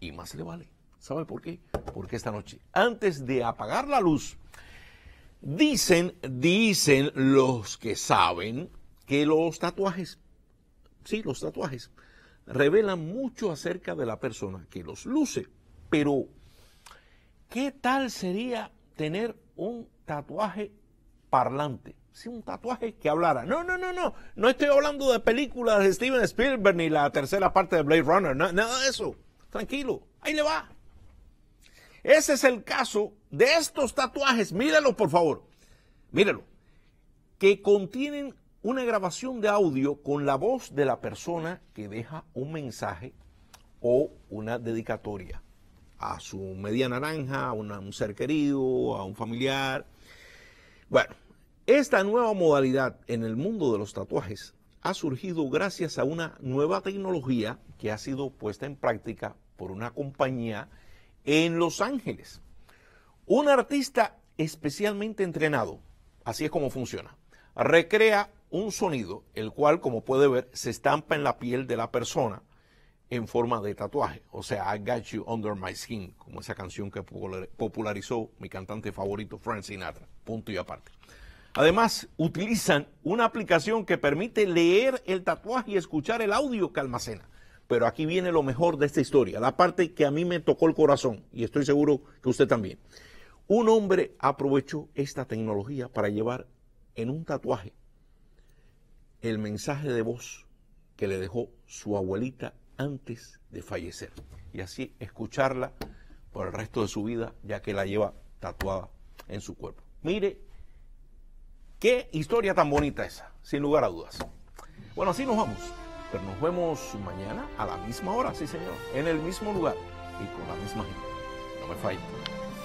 Y más le vale. ¿Sabe por qué? Porque esta noche, antes de apagar la luz, dicen, dicen los que saben que los tatuajes, sí, los tatuajes, revelan mucho acerca de la persona que los luce. Pero, ¿qué tal sería tener un tatuaje parlante? Sí, un tatuaje que hablara. No, no, no, no. No estoy hablando de películas de Steven Spielberg ni la tercera parte de Blade Runner. nada de eso tranquilo, ahí le va. Ese es el caso de estos tatuajes, mírenlo por favor, mírenlo, que contienen una grabación de audio con la voz de la persona que deja un mensaje o una dedicatoria a su media naranja, a un ser querido, a un familiar. Bueno, esta nueva modalidad en el mundo de los tatuajes ha surgido gracias a una nueva tecnología que ha sido puesta en práctica por una compañía en Los Ángeles. Un artista especialmente entrenado, así es como funciona, recrea un sonido, el cual, como puede ver, se estampa en la piel de la persona en forma de tatuaje. O sea, I got you under my skin, como esa canción que popularizó mi cantante favorito, Frank Sinatra. Punto y aparte. Además, utilizan una aplicación que permite leer el tatuaje y escuchar el audio que almacena. Pero aquí viene lo mejor de esta historia, la parte que a mí me tocó el corazón y estoy seguro que usted también. Un hombre aprovechó esta tecnología para llevar en un tatuaje el mensaje de voz que le dejó su abuelita antes de fallecer y así escucharla por el resto de su vida ya que la lleva tatuada en su cuerpo. Mire Qué historia tan bonita esa, sin lugar a dudas. Bueno, así nos vamos. Pero nos vemos mañana a la misma hora, sí señor, en el mismo lugar y con la misma gente. No me falle.